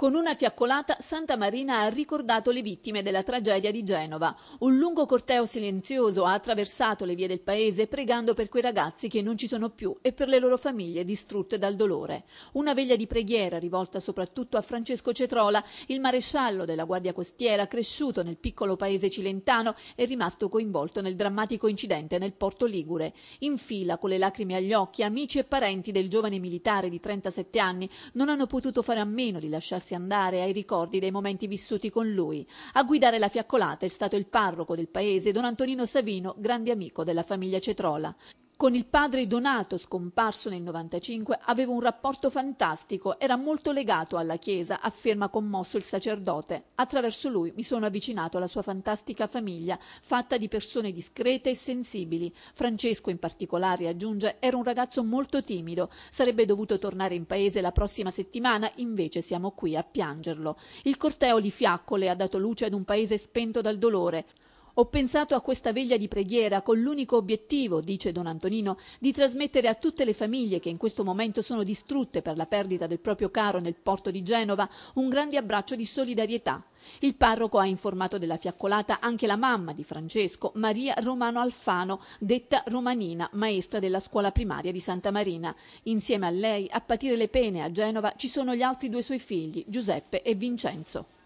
Con una fiaccolata Santa Marina ha ricordato le vittime della tragedia di Genova. Un lungo corteo silenzioso ha attraversato le vie del paese pregando per quei ragazzi che non ci sono più e per le loro famiglie distrutte dal dolore. Una veglia di preghiera rivolta soprattutto a Francesco Cetrola, il maresciallo della Guardia Costiera cresciuto nel piccolo paese cilentano e rimasto coinvolto nel drammatico incidente nel porto Ligure. In fila con le lacrime agli occhi amici e parenti del giovane militare di 37 anni non hanno potuto fare a meno di lasciarsi lasciarsi andare ai ricordi dei momenti vissuti con lui. A guidare la fiaccolata è stato il parroco del paese, don Antonino Savino, grande amico della famiglia Cetrola. Con il padre Donato, scomparso nel 95, avevo un rapporto fantastico, era molto legato alla Chiesa, afferma commosso il sacerdote. Attraverso lui mi sono avvicinato alla sua fantastica famiglia, fatta di persone discrete e sensibili. Francesco in particolare, aggiunge, era un ragazzo molto timido, sarebbe dovuto tornare in paese la prossima settimana, invece siamo qui a piangerlo. Il corteo di fiaccole ha dato luce ad un paese spento dal dolore. Ho pensato a questa veglia di preghiera con l'unico obiettivo, dice Don Antonino, di trasmettere a tutte le famiglie che in questo momento sono distrutte per la perdita del proprio caro nel porto di Genova un grande abbraccio di solidarietà. Il parroco ha informato della fiaccolata anche la mamma di Francesco, Maria Romano Alfano, detta Romanina, maestra della scuola primaria di Santa Marina. Insieme a lei a patire le pene a Genova ci sono gli altri due suoi figli, Giuseppe e Vincenzo.